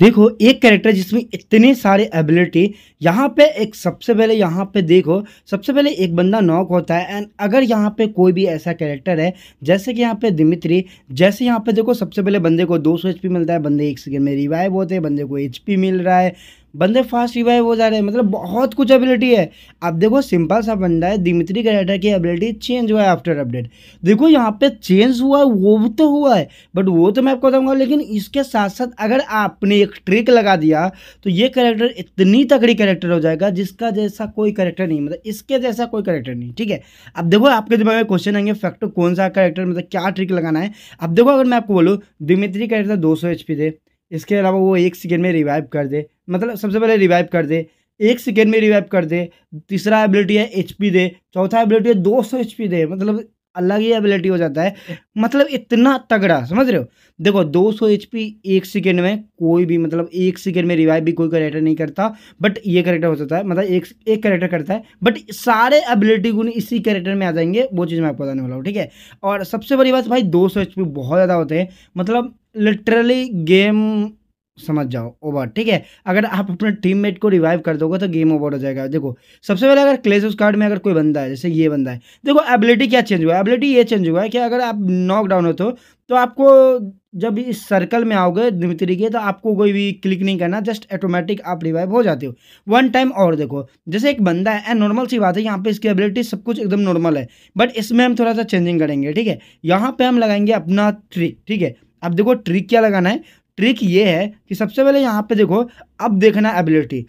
देखो एक कैरेक्टर जिसमें इतने सारे एबिलिटी यहाँ पे एक सबसे पहले यहाँ पे देखो सबसे पहले एक बंदा नॉक होता है एंड अगर यहाँ पे कोई भी ऐसा कैरेक्टर है जैसे कि यहाँ पे दिमित्री जैसे यहाँ पे देखो सबसे पहले बंदे को 200 एचपी मिलता है बंदे एक सेकेंड में रिवाइव होते हैं बंदे को एचपी मिल रहा है बंदे फास्ट रिवाइव हो जा रहे हैं मतलब बहुत कुछ एबिलिटी है अब देखो सिंपल सा बंदा है दिमित्री कैरेक्टर की एबिलिटी चेंज हुआ है आफ्टर अपडेट देखो यहाँ पे चेंज हुआ है वो तो हुआ है बट वो तो मैं आपको बताऊँगा लेकिन इसके साथ साथ अगर आपने एक ट्रिक लगा दिया तो ये करेक्टर इतनी तगड़ी करेक्टर हो जाएगा जिसका जैसा कोई करेक्टर नहीं मतलब इसके जैसा कोई करेक्टर नहीं ठीक है अब देखो आपके दिमाग में क्वेश्चन आएंगे फैक्टर कौन सा करेक्टर मतलब क्या ट्रिक लगाना है अब देखो अगर मैं आपको बोलूँ दिमित्री करेक्टर दो सौ एच पी थे इसके अलावा वो एक सेकेंड में रिवाइव कर दे मतलब सबसे पहले रिवाइव कर दे एक सेकेंड में रिवाइव कर दे तीसरा एबिलिटी है एच दे चौथा एबिलिटी है दो सौ एच दे मतलब अलग ही एबिलिटी हो जाता है मतलब इतना तगड़ा समझ रहे हो देखो 200 सौ एच एक सेकेंड में कोई भी मतलब एक सेकेंड में रिवाइव भी कोई करेक्टर नहीं करता बट ये करेक्टर हो जाता है मतलब एक एक करेक्टर करता है बट सारे एबिलिटी गुण इसी करेक्टर में आ जाएंगे वो चीज़ मैं आपको बताने वाला हूँ ठीक है और सबसे बड़ी बात भाई दो सौ बहुत ज़्यादा होते हैं मतलब लिटरली गेम समझ जाओ ओवर ठीक है अगर आप अपने टीममेट को रिवाइव कर दोगे तो गेम ओवर हो जाएगा देखो सबसे पहले अगर क्लेस उस कार्ड में अगर कोई बंदा है जैसे ये बंदा है देखो एबिलिटी क्या चेंज हुआ है एबिलिटी ये चेंज हुआ है कि अगर आप नॉक डाउन हो तो, तो आपको जब इस सर्कल में आओगे दिमित्री के तो आपको कोई भी क्लिक नहीं करना जस्ट ऑटोमेटिक आप रिवाइव हो जाते हो वन टाइम और देखो जैसे एक बंदा है एंड नॉर्मल सी बात है यहाँ पे इसकी एबिलिटी सब कुछ एकदम नॉर्मल है बट इसमें हम थोड़ा सा चेंजिंग करेंगे ठीक है यहाँ पे हम लगाएंगे अपना ट्रिक ठीक है अब देखो ट्रिक क्या लगाना है ट्रिक ये है कि सबसे पहले यहाँ पे देखो अब देखना एबिलिटी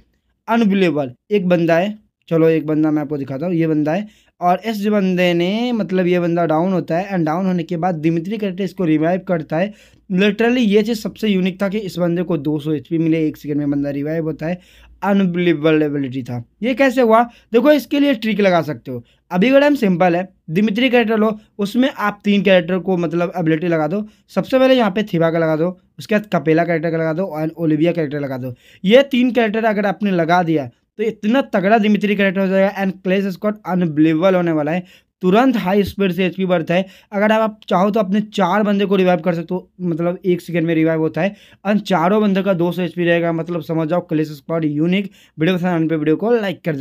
अनबिलेबल एक बंदा है चलो एक बंदा मैं आपको दिखाता हूँ ये बंदा है और इस बंदे ने मतलब ये बंदा डाउन होता है एंड डाउन होने के बाद दिमित्री करके इसको रिवाइव करता है लिटरली ये चीज़ सबसे यूनिक था कि इस बंदे को 200 सौ मिले एक सेकंड में बंदा रिवाइव होता है अनबिलीबलेबिलिटी था ये कैसे हुआ देखो इसके लिए ट्रिक लगा सकते हो अभी का टाइम सिंपल है दिमित्री कैरेक्टर लो उसमें आप तीन कैरेक्टर को मतलब एबिलिटी लगा दो सबसे पहले यहाँ पे थीबा का लगा दो उसके बाद कपेला कैरेक्टर का लगा दो और ओलिविया कैरेक्टर लगा दो ये तीन कैरेक्टर अगर आपने लगा दिया तो इतना तगड़ा दिमित्री कैरेक्टर हो जाएगा एंड क्लेस स्कॉट अनबिलीवेबल होने वाला है तुरंत हाई स्पीड से एचपी बढ़ता है अगर आप चाहो तो अपने चार बंदे को रिवाइव कर सकते हो मतलब एक सेकेंड में रिवाइव होता है अन चारों बंदे का दो सौ रहेगा मतलब समझ जाओ क्लेश स्पॉट यूनिक वीडियो पसंद पे वीडियो को लाइक कर